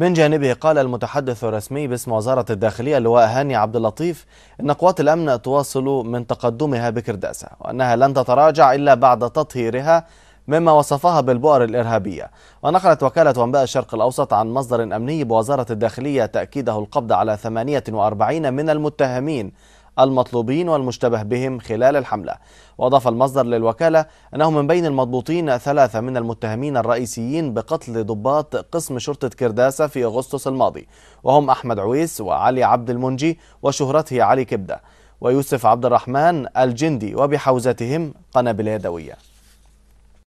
من جانبه قال المتحدث الرسمي باسم وزارة الداخلية اللواء هاني عبد اللطيف إن قوات الأمن تواصل من تقدمها بكرداسة وأنها لن تتراجع إلا بعد تطهيرها مما وصفها بالبؤر الإرهابية ونقلت وكالة أنباء الشرق الأوسط عن مصدر أمني بوزارة الداخلية تأكيده القبض على 48 من المتهمين المطلوبين والمشتبه بهم خلال الحملة وأضاف المصدر للوكالة أنه من بين المضبوطين ثلاثة من المتهمين الرئيسيين بقتل ضباط قسم شرطة كرداسة في أغسطس الماضي وهم أحمد عويس وعلي عبد المنجي وشهرته علي كبدة ويوسف عبد الرحمن الجندي وبحوزتهم قنابل يدويه